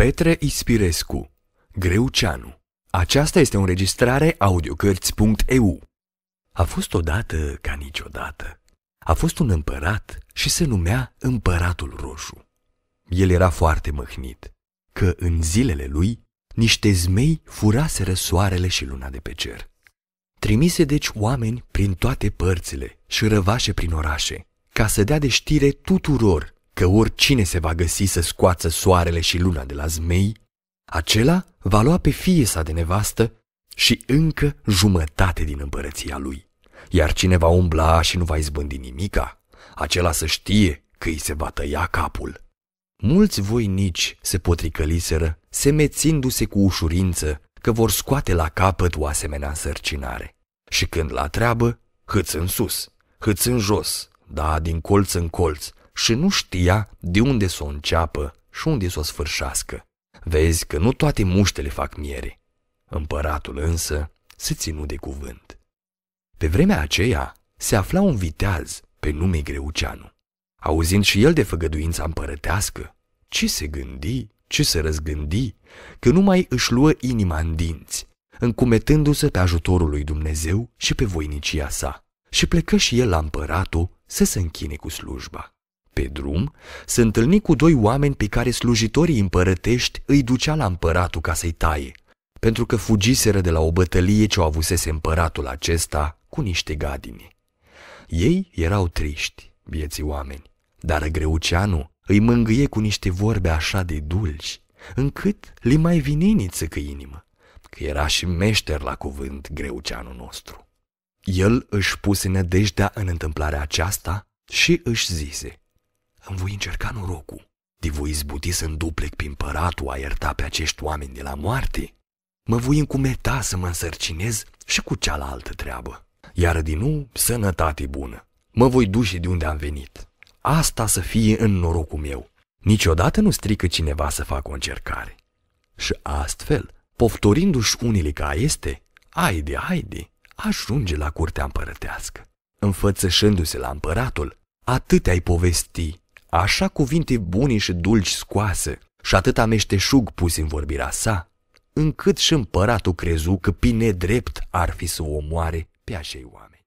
Petre Ispirescu, Greuceanu. Aceasta este o înregistrare audiocărți.eu. A fost odată ca niciodată. A fost un împărat și se numea Împăratul Roșu. El era foarte măhnit, că în zilele lui niște zmei furaseră soarele și luna de pe cer. Trimise deci oameni prin toate părțile și răvașe prin orașe, ca să dea de știre tuturor că oricine se va găsi să scoată soarele și luna de la zmei, acela va lua pe fie sa de nevastă și încă jumătate din împărăția lui. Iar cine va umbla și nu va izbândi nimica, acela să știe că îi se va tăia capul. Mulți voinici se potricăliseră, semețindu-se cu ușurință că vor scoate la capăt o asemenea însărcinare. Și când la treabă, hâț în sus, hâț în jos, da, din colț în colț, și nu știa de unde să o înceapă și unde să o sfârșească. Vezi că nu toate muștele fac miere. Împăratul însă se ținu de cuvânt. Pe vremea aceea se afla un viteaz pe nume Greuceanu. Auzind și el de făgăduința împărătească, ce se gândi, ce se răzgândi, că nu mai își luă inima în dinți, încumetându-se pe ajutorul lui Dumnezeu și pe voinicia sa, și plecă și el la împăratul să se închine cu slujba. Pe drum, se întâlni cu doi oameni pe care slujitorii împărătești îi ducea la împăratul ca să-i taie, pentru că fugiseră de la o bătălie ce o avusese împăratul acesta cu niște gadini. Ei erau triști, vieții oameni, dar Greuceanu îi mângâie cu niște vorbe așa de dulci, încât li mai vininiță că inimă, că era și meșter la cuvânt Greuceanul nostru. El își puse nădejdea în întâmplarea aceasta și își zise, îmi voi încerca norocul. De voi izbuti să-mi duplec prin păratul a ierta pe acești oameni de la moarte. Mă voi încumeta să mă însărcinez și cu cealaltă treabă. Iar din nou, sănătate bună. Mă voi duce de unde am venit. Asta să fie în norocul meu. Niciodată nu strică cineva să facă o încercare. Și astfel, poftorindu-și unii ca este, haide, haide, ajunge la curtea împărătească. Înfățășându-se la împăratul, atât ai povesti așa cuvinte bune și dulci scoase și atât meșteșug pus în vorbirea sa, încât și împăratul crezu că pine drept ar fi să o omoare pe acei oameni.